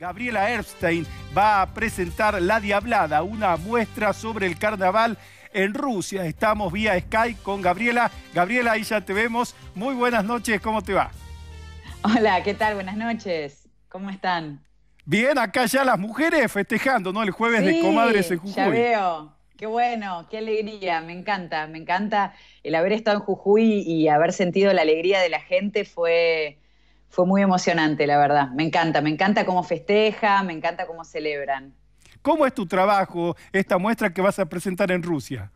Gabriela Erstein va a presentar La Diablada, una muestra sobre el carnaval en Rusia. Estamos vía Skype con Gabriela. Gabriela, ahí ya te vemos. Muy buenas noches, ¿cómo te va? Hola, ¿qué tal? Buenas noches. ¿Cómo están? Bien, acá ya las mujeres festejando, ¿no? El jueves de comadres en Jujuy. Ya veo. Qué bueno, qué alegría, me encanta, me encanta el haber estado en Jujuy y haber sentido la alegría de la gente fue fue muy emocionante, la verdad. Me encanta, me encanta cómo festeja, me encanta cómo celebran. ¿Cómo es tu trabajo, esta muestra que vas a presentar en Rusia?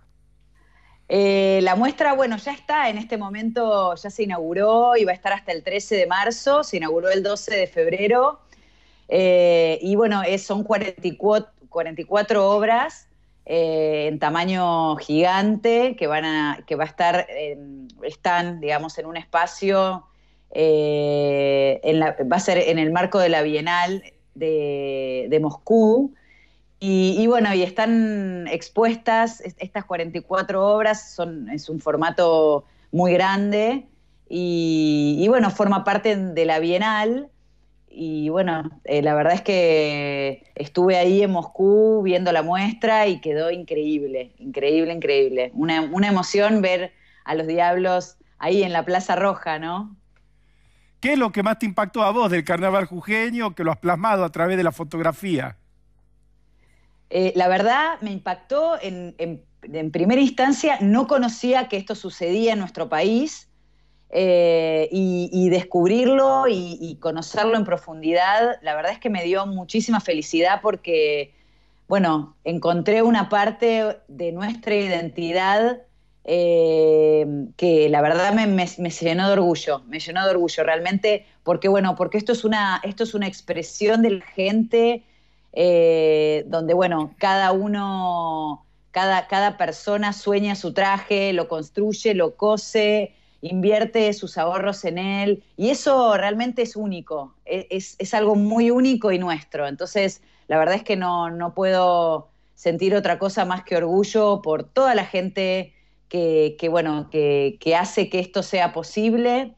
Eh, la muestra, bueno, ya está, en este momento ya se inauguró y va a estar hasta el 13 de marzo, se inauguró el 12 de febrero. Eh, y bueno, son 44, obras eh, en tamaño gigante que, van a, que va a estar, están, digamos, en un espacio eh, va a ser en el marco de la Bienal de, Moscú. Y, bueno, y están expuestas estas 44 obras, son, es un formato muy grande y, bueno, forma parte de la Bienal. Y bueno, eh, la verdad es que estuve ahí en Moscú viendo la muestra y quedó increíble, increíble, increíble. Una, una emoción ver a los diablos ahí en la Plaza Roja, ¿no? ¿Qué es lo que más te impactó a vos del carnaval jujeño que lo has plasmado a través de la fotografía? Eh, la verdad me impactó en, primera instancia, no conocía que esto sucedía en nuestro país eh, y, descubrirlo y, y, conocerlo en profundidad, la verdad es que me dio muchísima felicidad porque, bueno, encontré una parte de nuestra identidad eh, que la verdad me, llenó de orgullo, me llenó de orgullo realmente, porque bueno, porque esto es una, esto es una expresión de la gente eh, donde bueno, cada uno, cada, cada persona sueña su traje, lo construye, lo cose, invierte sus ahorros en él, y eso realmente es único, e, es, algo muy único y nuestro, entonces la verdad es que no, no puedo sentir otra cosa más que orgullo por toda la gente que, bueno, que, hace que esto sea posible.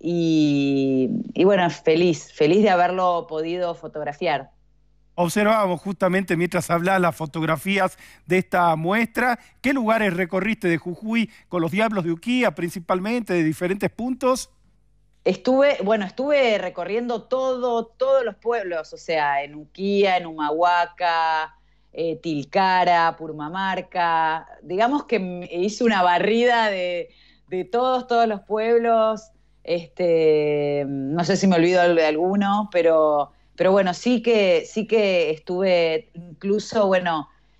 Y, bueno, feliz, feliz de haberlo podido fotografiar Observamos justamente mientras hablaba las fotografías de esta muestra. ¿Qué lugares recorriste de Jujuy con los Diablos de Uquía principalmente, de diferentes puntos? Estuve, bueno, estuve recorriendo todo, todos los pueblos, o sea, en Uquía, en Humahuaca, eh, Tilcara, Purmamarca, digamos que hice una barrida de, todos, todos los pueblos, este, no sé si me olvido de alguno, pero, bueno, sí que, sí que estuve incluso,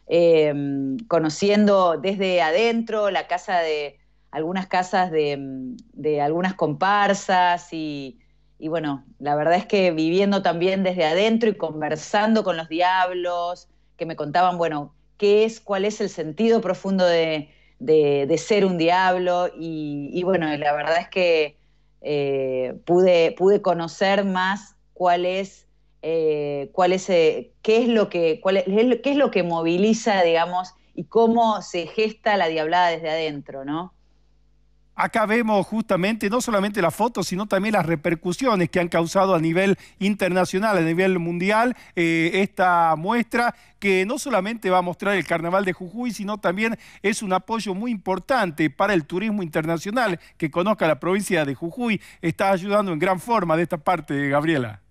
em, conociendo desde adentro la casa de algunas casas de, algunas comparsas y, bueno, la verdad es que viviendo también desde adentro y conversando con los diablos, que me contaban, bueno, qué es, cuál es el sentido profundo de, de, ser un diablo. Y, bueno, la verdad es que eh, pude, pude conocer más cuál es, eh, cuál es eh, qué es lo que, cuál es, qué es lo que moviliza, digamos, y cómo se gesta la diablada desde adentro, ¿no? Acá vemos justamente no solamente las fotos, sino también las repercusiones que han causado a nivel internacional, a nivel mundial, eh, esta muestra que no solamente va a mostrar el Carnaval de Jujuy, sino también es un apoyo muy importante para el turismo internacional que conozca la provincia de Jujuy. Está ayudando en gran forma de esta parte, Gabriela.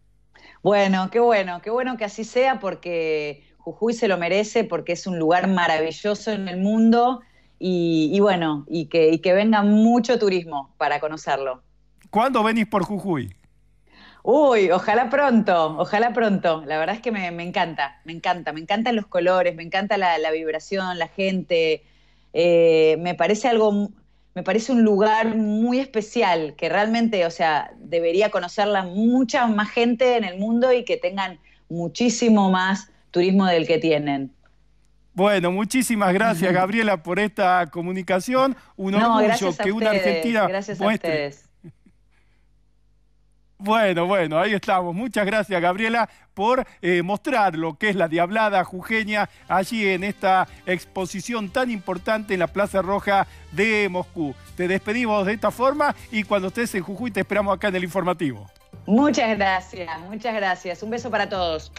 Bueno, qué bueno, qué bueno que así sea porque Jujuy se lo merece, porque es un lugar maravilloso en el mundo y, bueno, y que, venga mucho turismo para conocerlo. ¿Cuándo venís por Jujuy? Uy, ojalá pronto, ojalá pronto. La verdad es que me, encanta, me encanta, me encantan los colores, me encanta la, vibración, la gente. Eh, me parece algo, me parece un lugar muy especial que realmente, o sea, debería conocerla mucha más gente en el mundo y que tengan muchísimo más turismo del que tienen. Bueno, muchísimas gracias Gabriela por esta comunicación. Un orgullo que una Argentina gracias A ustedes. Bueno, bueno, ahí estamos. Muchas gracias, Gabriela, por eh, mostrar lo que es la Diablada Jujeña allí en esta exposición tan importante en la Plaza Roja de Moscú. Te despedimos de esta forma y cuando estés en Jujuy te esperamos acá en el informativo. Muchas gracias, muchas gracias. Un beso para todos.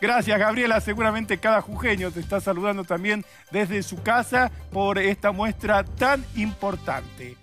Gracias, Gabriela. Seguramente cada jujeño te está saludando también desde su casa por esta muestra tan importante.